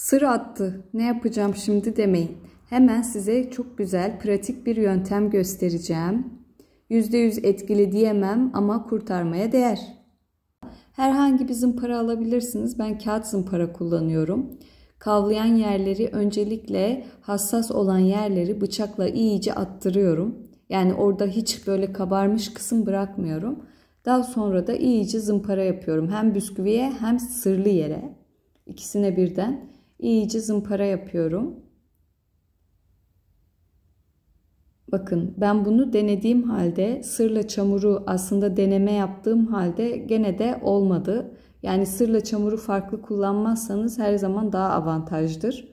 Sır attı, ne yapacağım şimdi demeyin. Hemen size çok güzel, pratik bir yöntem göstereceğim. %100 etkili diyemem ama kurtarmaya değer. Herhangi bir zımpara alabilirsiniz. Ben kağıt zımpara kullanıyorum. Kavlayan yerleri öncelikle hassas olan yerleri bıçakla iyice attırıyorum. Yani orada hiç böyle kabarmış kısım bırakmıyorum. Daha sonra da iyice zımpara yapıyorum. Hem bisküviye hem sırlı yere. İkisine birden iyice zımpara yapıyorum. Bakın ben bunu denediğim halde sırla çamuru aslında deneme yaptığım halde gene de olmadı. Yani sırla çamuru farklı kullanmazsanız her zaman daha avantajdır.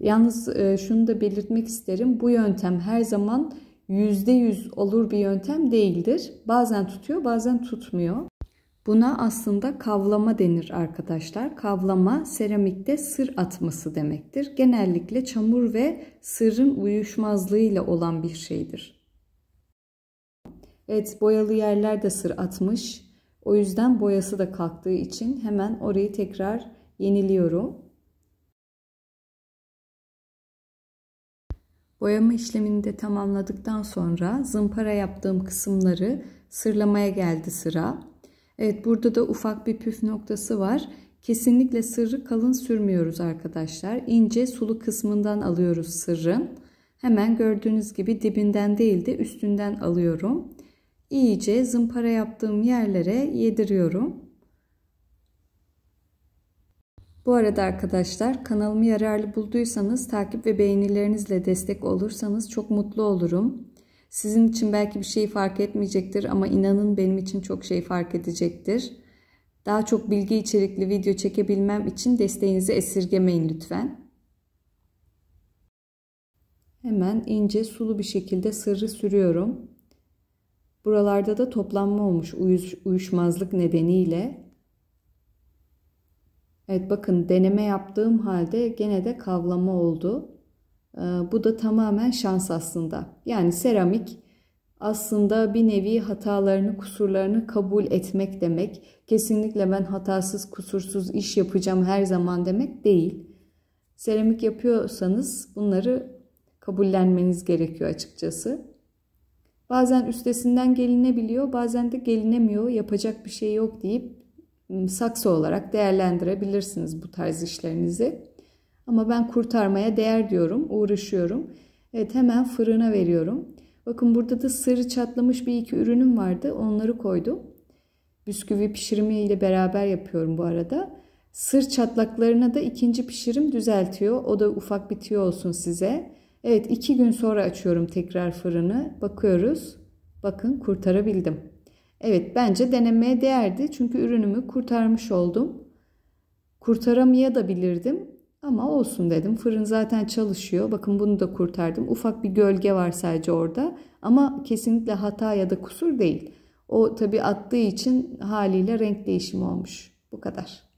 Yalnız e, şunu da belirtmek isterim. Bu yöntem her zaman %100 olur bir yöntem değildir. Bazen tutuyor, bazen tutmuyor. Buna aslında kavlama denir arkadaşlar. Kavlama seramikte sır atması demektir. Genellikle çamur ve sırın uyuşmazlığıyla olan bir şeydir. Evet boyalı yerler de sır atmış. O yüzden boyası da kalktığı için hemen orayı tekrar yeniliyorum. Boyama işlemini de tamamladıktan sonra zımpara yaptığım kısımları sırlamaya geldi sıra. Evet burada da ufak bir püf noktası var. Kesinlikle sırrı kalın sürmüyoruz arkadaşlar. İnce sulu kısmından alıyoruz sırrın. Hemen gördüğünüz gibi dibinden değil de üstünden alıyorum. İyice zımpara yaptığım yerlere yediriyorum. Bu arada arkadaşlar kanalımı yararlı bulduysanız takip ve beğenilerinizle destek olursanız çok mutlu olurum. Sizin için belki bir şey fark etmeyecektir ama inanın benim için çok şey fark edecektir. Daha çok bilgi içerikli video çekebilmem için desteğinizi esirgemeyin lütfen. Hemen ince sulu bir şekilde sırrı sürüyorum. Buralarda da toplanma olmuş uyuş, uyuşmazlık nedeniyle. Evet bakın deneme yaptığım halde gene de kavlama oldu. Ee, bu da tamamen şans aslında. Yani seramik aslında bir nevi hatalarını, kusurlarını kabul etmek demek. Kesinlikle ben hatasız, kusursuz iş yapacağım her zaman demek değil. Seramik yapıyorsanız bunları kabullenmeniz gerekiyor açıkçası. Bazen üstesinden gelinebiliyor, bazen de gelinemiyor. Yapacak bir şey yok deyip ıı, saksı olarak değerlendirebilirsiniz bu tarz işlerinizi. Ama ben kurtarmaya değer diyorum, uğraşıyorum. Evet hemen fırına veriyorum. Bakın burada da sırrı çatlamış bir iki ürünüm vardı. Onları koydum. Bisküvi pişirme ile beraber yapıyorum bu arada. Sır çatlaklarına da ikinci pişirim düzeltiyor. O da ufak bitiyor olsun size. Evet iki gün sonra açıyorum tekrar fırını. Bakıyoruz. Bakın kurtarabildim. Evet bence denemeye değerdi. Çünkü ürünümü kurtarmış oldum. Kurtaramaya da bilirdim. Ama olsun dedim. Fırın zaten çalışıyor. Bakın bunu da kurtardım. Ufak bir gölge var sadece orada. Ama kesinlikle hata ya da kusur değil. O tabii attığı için haliyle renk değişimi olmuş. Bu kadar.